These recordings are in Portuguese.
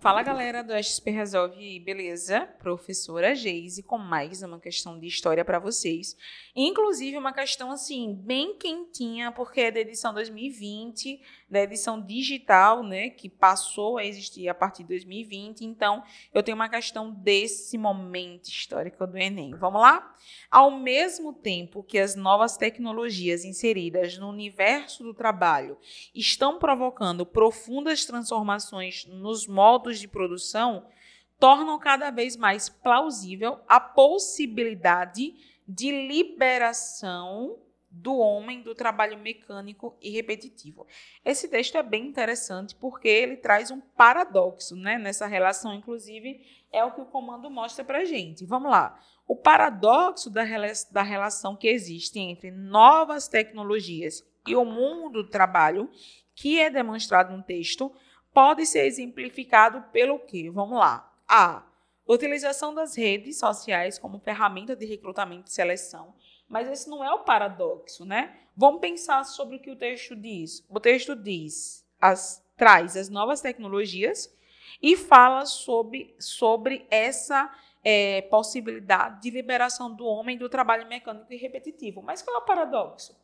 Fala galera do XP Resolve, beleza? Professora Geise com mais uma questão de história para vocês. Inclusive uma questão assim bem quentinha, porque é da edição 2020 da edição digital, né, que passou a existir a partir de 2020. Então, eu tenho uma questão desse momento histórico do Enem. Vamos lá? Ao mesmo tempo que as novas tecnologias inseridas no universo do trabalho estão provocando profundas transformações nos modos de produção, tornam cada vez mais plausível a possibilidade de liberação do homem do trabalho mecânico e repetitivo. Esse texto é bem interessante porque ele traz um paradoxo né, nessa relação, inclusive é o que o comando mostra para a gente. Vamos lá. O paradoxo da, da relação que existe entre novas tecnologias e o mundo do trabalho, que é demonstrado no texto, pode ser exemplificado pelo quê? Vamos lá. A. Utilização das redes sociais como ferramenta de recrutamento e seleção mas esse não é o paradoxo, né? Vamos pensar sobre o que o texto diz. O texto diz, as, traz as novas tecnologias e fala sobre, sobre essa é, possibilidade de liberação do homem do trabalho mecânico e repetitivo. Mas qual é o paradoxo?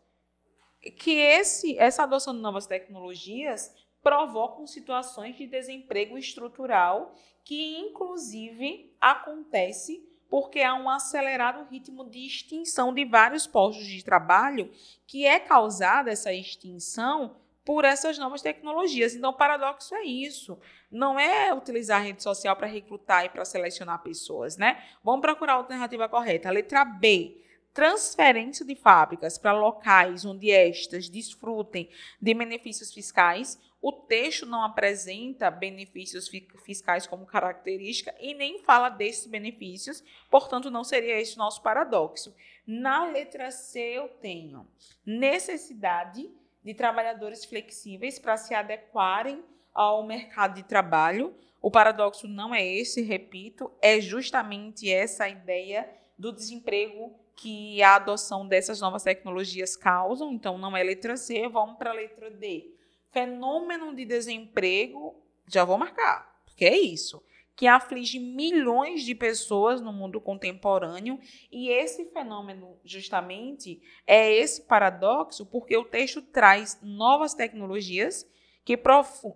Que esse, essa adoção de novas tecnologias provocam situações de desemprego estrutural que, inclusive, acontece porque há um acelerado ritmo de extinção de vários postos de trabalho que é causada essa extinção por essas novas tecnologias. Então, o paradoxo é isso. Não é utilizar a rede social para recrutar e para selecionar pessoas, né? Vamos procurar a alternativa correta. A letra B transferência de fábricas para locais onde estas desfrutem de benefícios fiscais, o texto não apresenta benefícios fiscais como característica e nem fala desses benefícios, portanto, não seria esse o nosso paradoxo. Na letra C, eu tenho necessidade de trabalhadores flexíveis para se adequarem ao mercado de trabalho, o paradoxo não é esse, repito, é justamente essa ideia do desemprego que a adoção dessas novas tecnologias causam. Então, não é letra C, vamos para a letra D. Fenômeno de desemprego, já vou marcar, porque é isso que aflige milhões de pessoas no mundo contemporâneo, e esse fenômeno, justamente, é esse paradoxo, porque o texto traz novas tecnologias que,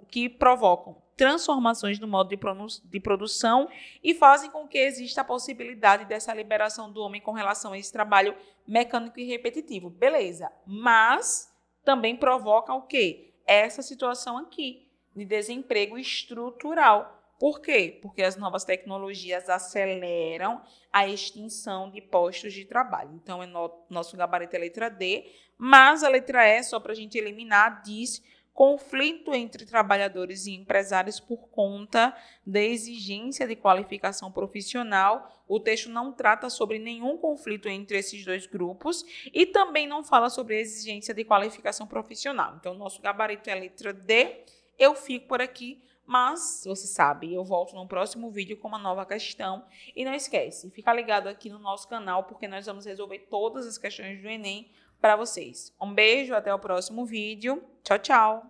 que provocam transformações no modo de, de, produção e fazem com que exista a possibilidade dessa liberação do homem com relação a esse trabalho mecânico e repetitivo. Beleza, mas também provoca o quê? Essa situação aqui de desemprego estrutural. Por quê? Porque as novas tecnologias aceleram a extinção de postos de trabalho. Então, é no, nosso gabarito é a letra D, mas a letra E, só para a gente eliminar, diz conflito entre trabalhadores e empresários por conta da exigência de qualificação profissional. O texto não trata sobre nenhum conflito entre esses dois grupos e também não fala sobre a exigência de qualificação profissional. Então, nosso gabarito é a letra D. Eu fico por aqui, mas você sabe, eu volto no próximo vídeo com uma nova questão. E não esquece, fica ligado aqui no nosso canal porque nós vamos resolver todas as questões do Enem para vocês. Um beijo, até o próximo vídeo. Tchau, tchau.